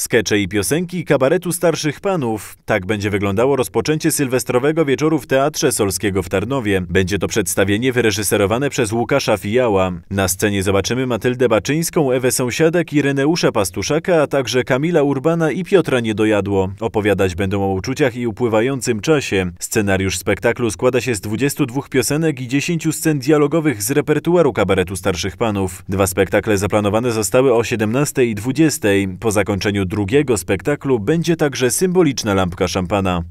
Skecze i piosenki kabaretu starszych panów. Tak będzie wyglądało rozpoczęcie sylwestrowego wieczoru w Teatrze Solskiego w Tarnowie. Będzie to przedstawienie wyreżyserowane przez Łukasza Fijała. Na scenie zobaczymy Matyldę Baczyńską, Ewę i Ireneusza Pastuszaka, a także Kamila Urbana i Piotra Niedojadło. Opowiadać będą o uczuciach i upływającym czasie. Scenariusz spektaklu składa się z 22 piosenek i 10 scen dialogowych z repertuaru kabaretu starszych panów. Dwa spektakle zaplanowane zostały o 17 i 20. Po zakończeniu drugiego spektaklu będzie także symboliczna lampka szampana.